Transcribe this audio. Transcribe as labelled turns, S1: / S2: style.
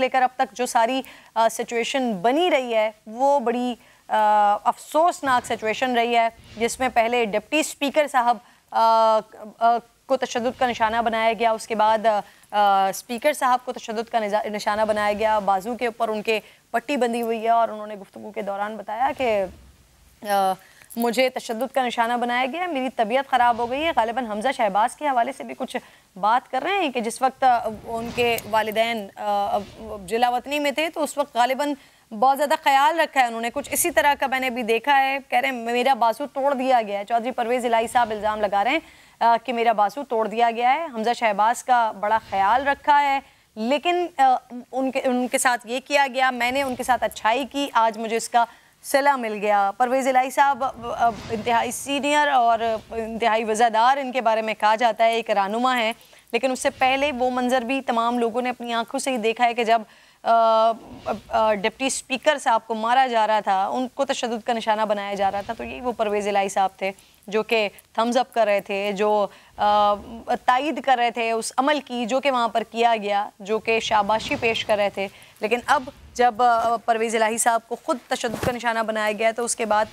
S1: लेकर अब तक जो सारी सिचुएशन बनी रही है वो बड़ी आ, अफसोसनाक सिचुएशन रही है जिसमें पहले डिप्टी स्पीकर साहब को तशद का निशाना बनाया गया उसके बाद आ, स्पीकर साहब को तशद का निशाना बनाया गया बाजू के ऊपर उनके पट्टी बंधी हुई है और उन्होंने गुफ्तु के दौरान बताया कि मुझे तशद का निशाना बनाया गया मेरी तबीयत ख़राब हो गई है गालिबा हमजा शहबाज के हवाले से भी कुछ बात कर रहे हैं कि जिस वक्त उनके वालदान जिला वतनी में थे तो उस वक्त गालिबा बहुत ज़्यादा ख्याल रखा है उन्होंने कुछ इसी तरह का मैंने भी देखा है कह रहे हैं मेरा बासू तोड़ दिया गया है चौधरी परवेज़ इलाई साहब इल्ज़ाम लगा रहे हैं कि मेरा बासू तोड़ दिया गया है हमजा शहबाज का बड़ा ख्याल रखा है लेकिन उनके उनके साथ ये किया गया मैंने उनके साथ अच्छाई की आज मुझे इसका सलाह मिल गया परवेज़ इलाही साहब इंतहाई सीनियर और इंतहाई वज़ादार इनके बारे में कहा जाता है एक रानुमा है लेकिन उससे पहले वो मंज़र भी तमाम लोगों ने अपनी आंखों से ही देखा है कि जब डिप्टी स्पीकर साहब को मारा जा रहा था उनको तशद तो का निशाना बनाया जा रहा था तो यही वो परवेज़ इलाई साहब थे जो कि थम्स अप कर रहे थे जो तायद कर रहे थे उस अमल की जो कि वहाँ पर किया गया जो कि शाबाशी पेश कर रहे थे लेकिन अब जब परवेज़ इलाही साहब को ख़ुद तशद का निशाना बनाया गया तो उसके बाद